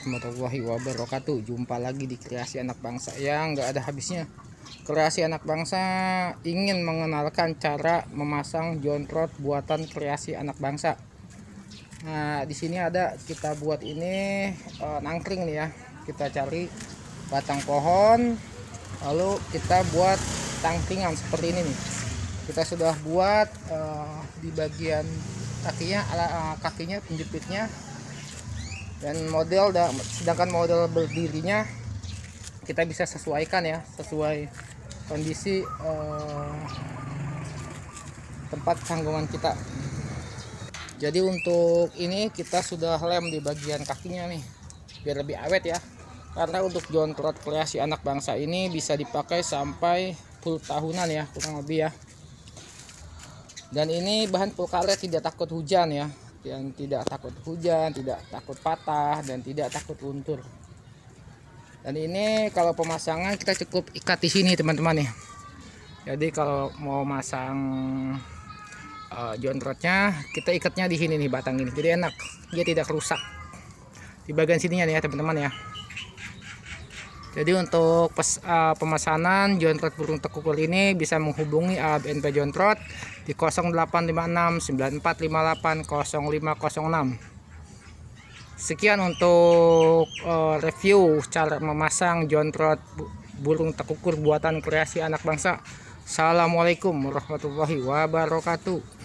warahmatullahi wabarakatuh Jumpa lagi di kreasi anak bangsa yang nggak ada habisnya Kreasi anak bangsa ingin mengenalkan cara memasang jontrot buatan kreasi anak bangsa Nah di sini ada kita buat ini e, nangkring nih ya Kita cari batang pohon Lalu kita buat tangkingan seperti ini nih Kita sudah buat e, di bagian kakinya ala, eh, kakinya penjepitnya dan model sedangkan model berdirinya kita bisa sesuaikan ya sesuai kondisi eh, tempat sanggungan kita jadi untuk ini kita sudah lem di bagian kakinya nih biar lebih awet ya karena untuk John Trot kreasi anak bangsa ini bisa dipakai sampai full tahunan ya kurang lebih ya dan ini bahan full tidak takut hujan ya yang tidak takut hujan, tidak takut patah dan tidak takut luntur. Dan ini kalau pemasangan kita cukup ikat di sini teman-teman ya. Jadi kalau mau masang uh, eh, John kita ikatnya di sini nih batang ini. Jadi enak, dia tidak rusak. Di bagian sininya nih ya teman-teman ya. Jadi untuk pes, uh, eh, pemesanan jontrot burung tekukul ini bisa menghubungi uh, Jontrot di 085694580506. Sekian untuk uh, review cara memasang jontrot burung tekukur buatan kreasi anak bangsa. Assalamualaikum warahmatullahi wabarakatuh.